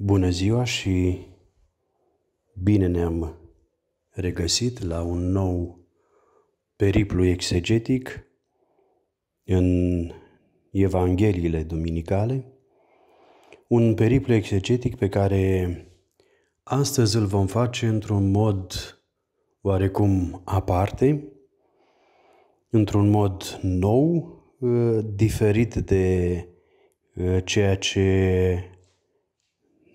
Bună ziua și bine ne-am regăsit la un nou periplu exegetic în Evangheliile Duminicale, un periplu exegetic pe care astăzi îl vom face într-un mod oarecum aparte, într-un mod nou, eh, diferit de eh, ceea ce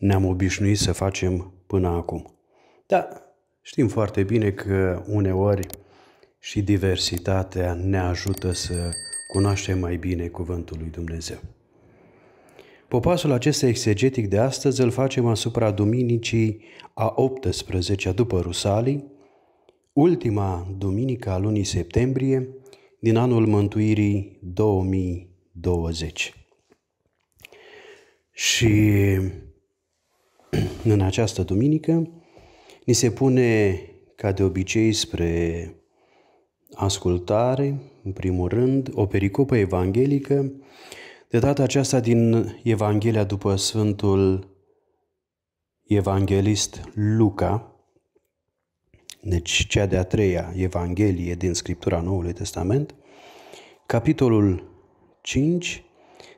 ne-am obișnuit să facem până acum. Da, știm foarte bine că uneori și diversitatea ne ajută să cunoaștem mai bine Cuvântul lui Dumnezeu. Popasul acesta exegetic de astăzi îl facem asupra Duminicii a 18-a după Rusalii, ultima duminică a lunii septembrie din anul mântuirii 2020. Și în această duminică ni se pune ca de obicei spre ascultare, în primul rând, o pericopă evanghelică, de data aceasta din Evanghelia după Sfântul Evanghelist Luca, deci cea de-a treia Evanghelie din Scriptura Noului Testament, capitolul 5,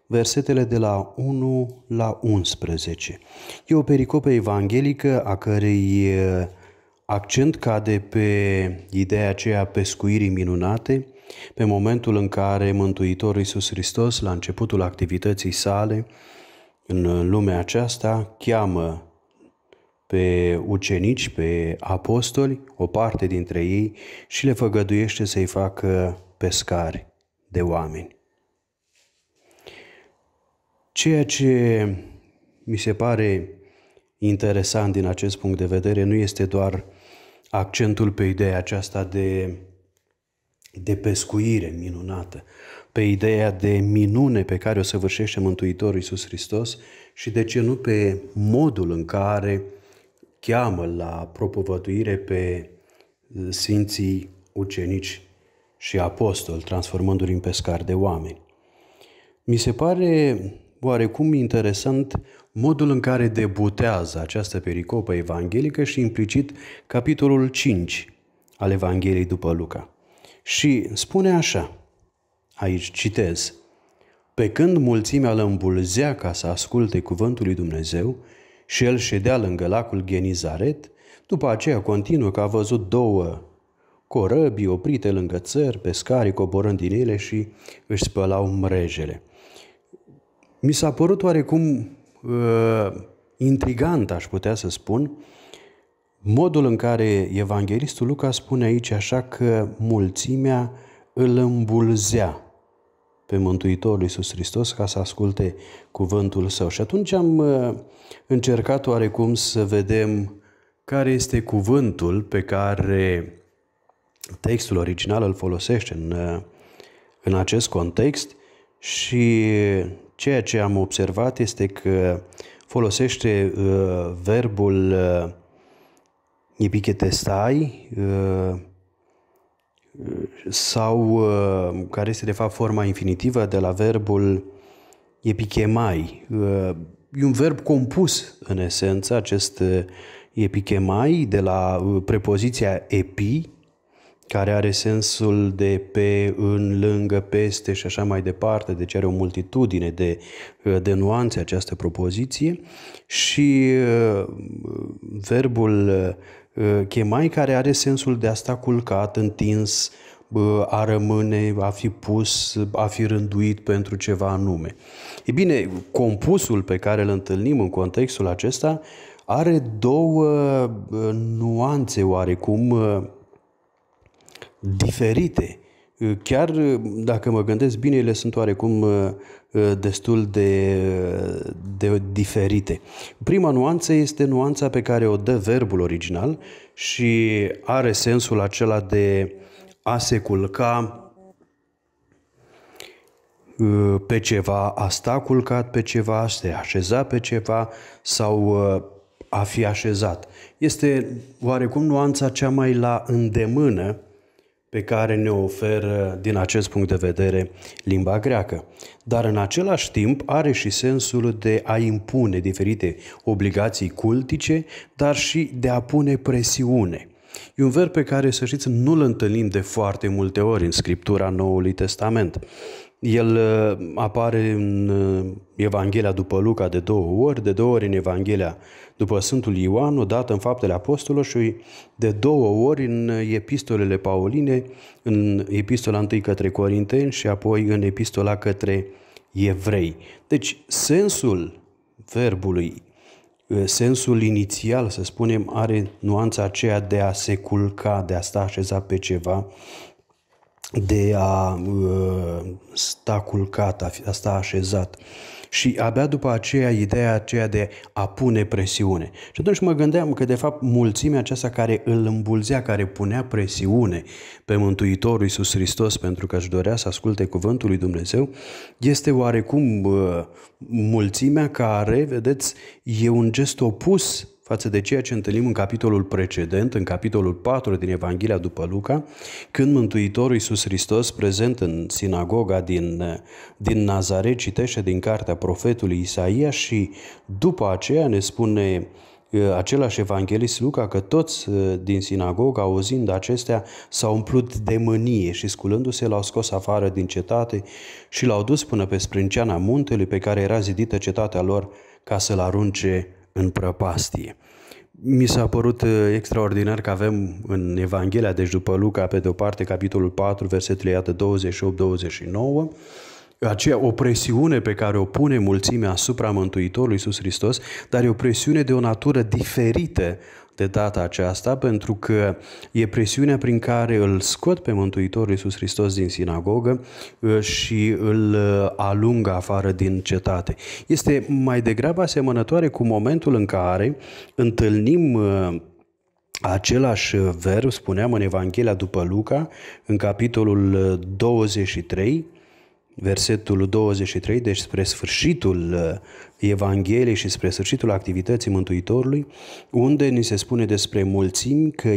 versetele de la 1 la 11. E o pericopă evanghelică a cărei accent cade pe ideea aceea pescuirii minunate, pe momentul în care Mântuitorul Iisus Hristos, la începutul activității sale, în lumea aceasta, cheamă pe ucenici, pe apostoli, o parte dintre ei, și le făgăduiește să-i facă pescari de oameni. Ceea ce mi se pare interesant din acest punct de vedere nu este doar accentul pe ideea aceasta de, de pescuire minunată, pe ideea de minune pe care o săvârșește Mântuitorul Iisus Hristos și de ce nu pe modul în care cheamă la propovăduire pe Sfinții ucenici și apostoli, transformându-i în pescari de oameni. Mi se pare oarecum interesant modul în care debutează această pericopă evanghelică și implicit capitolul 5 al Evangheliei după Luca. Și spune așa, aici citez, pe când mulțimea îl îmbulzea ca să asculte cuvântul lui Dumnezeu și el ședea lângă lacul Genizaret, după aceea continuă că a văzut două corăbii oprite lângă țări, pescarii coborând din ele și își spălau mrejele mi s-a părut oarecum uh, intrigant, aș putea să spun, modul în care evanghelistul Luca spune aici așa că mulțimea îl îmbulzea pe Mântuitorul Iisus Hristos ca să asculte cuvântul său. Și atunci am uh, încercat oarecum să vedem care este cuvântul pe care textul original îl folosește în, uh, în acest context și Ceea ce am observat este că folosește uh, verbul uh, epichetestai uh, sau uh, care este de fapt forma infinitivă de la verbul epichemai. Uh, e un verb compus în esență acest uh, epichemai de la uh, prepoziția epi care are sensul de pe, în, lângă, peste și așa mai departe, deci are o multitudine de, uh, de nuanțe această propoziție și uh, verbul uh, chemai care are sensul de a sta culcat, întins, a rămâne, a fi pus, a fi rânduit pentru ceva anume. E bine, compusul pe care îl întâlnim în contextul acesta are două nuanțe oarecum diferite. Uh, chiar uh, dacă mă gândesc bine, ele sunt oarecum uh, destul de, de diferite. Prima nuanță este nuanța pe care o dă verbul original și are sensul acela de a se culca pe ceva, a sta culcat pe ceva, a se așeza pe ceva sau a fi așezat. Este oarecum nuanța cea mai la îndemână pe care ne oferă, din acest punct de vedere, limba greacă. Dar în același timp are și sensul de a impune diferite obligații cultice, dar și de a pune presiune. E un verb pe care, să știți, nu-l întâlnim de foarte multe ori în Scriptura Noului Testament. El uh, apare în uh, Evanghelia după Luca de două ori, de două ori în Evanghelia după Sfântul Ioan, odată în Faptele Apostolilor și de două ori în epistolele Pauline, în epistola întâi către Corinteni și apoi în epistola către evrei. Deci sensul verbului, uh, sensul inițial, să spunem, are nuanța aceea de a se culca, de a sta așezat pe ceva, de a uh, sta culcat, a sta așezat. Și abia după aceea, ideea aceea de a pune presiune. Și atunci mă gândeam că, de fapt, mulțimea aceasta care îl îmbulzea, care punea presiune pe Mântuitorul Iisus Hristos pentru că își dorea să asculte Cuvântul lui Dumnezeu, este oarecum uh, mulțimea care, vedeți, e un gest opus față de ceea ce întâlnim în capitolul precedent, în capitolul 4 din Evanghelia după Luca, când Mântuitorul Iisus Hristos, prezent în sinagoga din, din Nazaret, citește din cartea profetului Isaia și după aceea ne spune uh, același evanghelist Luca că toți uh, din sinagogă, auzind acestea, s-au umplut de mânie și sculându-se l-au scos afară din cetate și l-au dus până pe sprânceana muntelui pe care era zidită cetatea lor ca să-l arunce în prăpastie. Mi s-a părut uh, extraordinar că avem în Evanghelia, deci după Luca, pe de o parte, capitolul 4, versetele iată 28-29, aceea o presiune pe care o pune mulțimea asupra Mântuitorului Iisus Hristos, dar e o presiune de o natură diferită de data aceasta, pentru că e presiunea prin care îl scot pe Mântuitorul Iisus Hristos din sinagogă uh, și îl uh, alungă afară din cetate. Este mai degrabă asemănătoare cu momentul în care întâlnim uh, Același verb spuneam în Evanghelia după Luca, în capitolul 23, versetul 23, deci spre sfârșitul uh, Evangheliei și spre sfârșitul activității Mântuitorului, unde ni se spune despre mulțimi că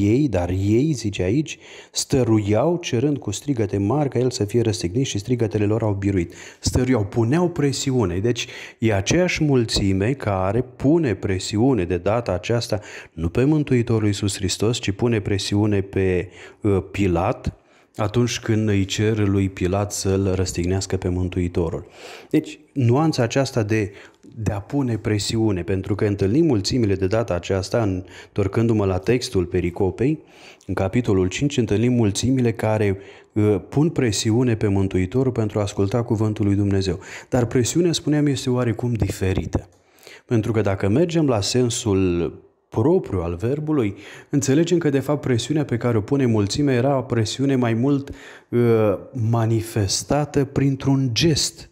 ei, dar ei, zice aici, stăruiau cerând cu strigăte mari ca el să fie răstignit și strigătele lor au biruit. Stăruiau, puneau presiune. Deci e aceeași mulțime care pune presiune de data aceasta nu pe Mântuitorul Iisus Hristos, ci pune presiune pe uh, Pilat, atunci când îi cer lui Pilat să-l răstignească pe Mântuitorul. Deci, nuanța aceasta de, de a pune presiune, pentru că întâlnim mulțimile de data aceasta, întorcându-mă la textul pericopei, în capitolul 5 întâlnim mulțimile care uh, pun presiune pe Mântuitorul pentru a asculta cuvântul lui Dumnezeu. Dar presiunea, spuneam, este oarecum diferită. Pentru că dacă mergem la sensul propriu al verbului, înțelegem că de fapt presiunea pe care o pune mulțimea era o presiune mai mult uh, manifestată printr-un gest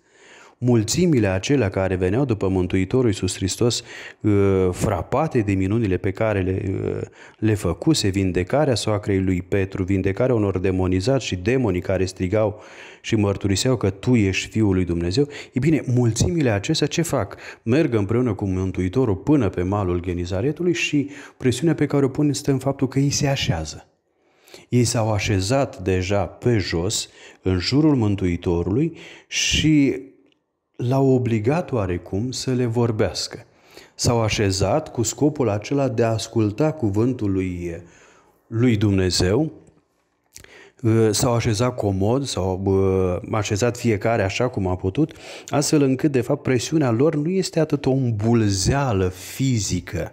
mulțimile acelea care veneau după Mântuitorul Iisus Hristos, uh, frapate de minunile pe care le, uh, le făcuse, vindecarea soacrei lui Petru, vindecarea unor demonizați și demonii care strigau și mărturiseau că Tu ești Fiul lui Dumnezeu, e bine, mulțimile acestea ce fac? Merg împreună cu Mântuitorul până pe malul Genizaretului și presiunea pe care o pun este în faptul că ei se așează. Ei s-au așezat deja pe jos, în jurul Mântuitorului și l au obligat oarecum să le vorbească. S-au așezat cu scopul acela de a asculta cuvântul lui, lui Dumnezeu, ă, s-au așezat comod, s-au așezat fiecare așa cum a putut, astfel încât, de fapt, presiunea lor nu este atât o îmbulzeală fizică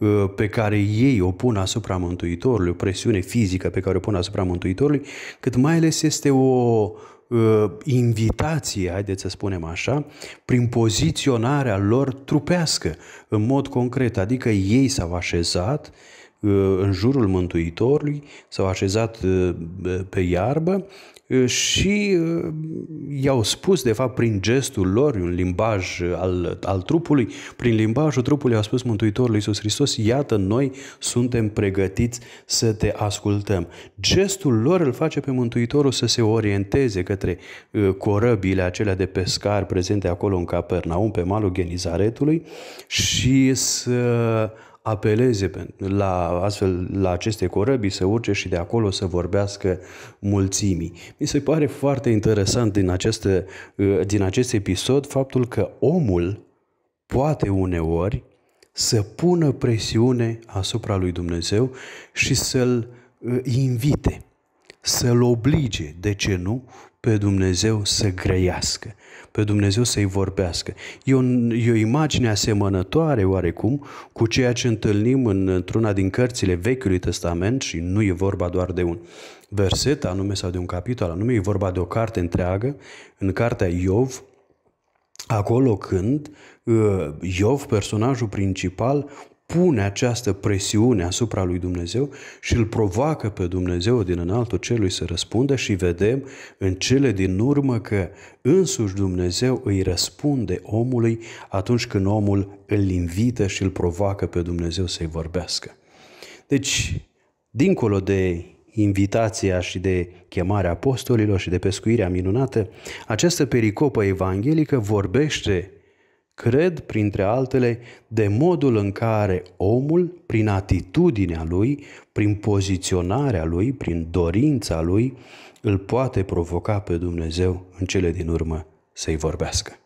ă, pe care ei o pun asupra Mântuitorului, o presiune fizică pe care o pun asupra Mântuitorului, cât mai ales este o Ă, invitație, haideți să spunem așa, prin poziționarea lor trupească, în mod concret, adică ei s-au așezat Uh, în jurul Mântuitorului, s-au așezat uh, pe iarbă uh, și i-au spus, de fapt, prin gestul lor, un limbaj al, al trupului, prin limbajul trupului au spus Mântuitorului Iisus Hristos, iată, noi suntem pregătiți să te ascultăm. Gestul lor îl face pe Mântuitorul să se orienteze către corăbile acelea de pescar prezente acolo în Capernaum, pe malul Genizaretului și să apeleze la, astfel, la aceste corăbii, să urce și de acolo să vorbească mulțimii. Mi se pare foarte interesant din, aceste, uh, din acest episod faptul că omul poate uneori să pună presiune asupra lui Dumnezeu și să-l uh, invite, să-l oblige, de ce nu, pe Dumnezeu să grăiască, pe Dumnezeu să-i vorbească. E o, e o imagine asemănătoare oarecum cu ceea ce întâlnim în, într-una din cărțile Vechiului Testament și nu e vorba doar de un verset anume sau de un capitol anume, e vorba de o carte întreagă, în cartea Iov, acolo când uh, Iov, personajul principal, pune această presiune asupra lui Dumnezeu și îl provoacă pe Dumnezeu din înaltul celui să răspundă și vedem în cele din urmă că însuși Dumnezeu îi răspunde omului atunci când omul îl invită și îl provoacă pe Dumnezeu să-i vorbească. Deci, dincolo de invitația și de chemarea apostolilor și de pescuirea minunată, această pericopă evanghelică vorbește Cred, printre altele, de modul în care omul, prin atitudinea lui, prin poziționarea lui, prin dorința lui, îl poate provoca pe Dumnezeu în cele din urmă să-i vorbească.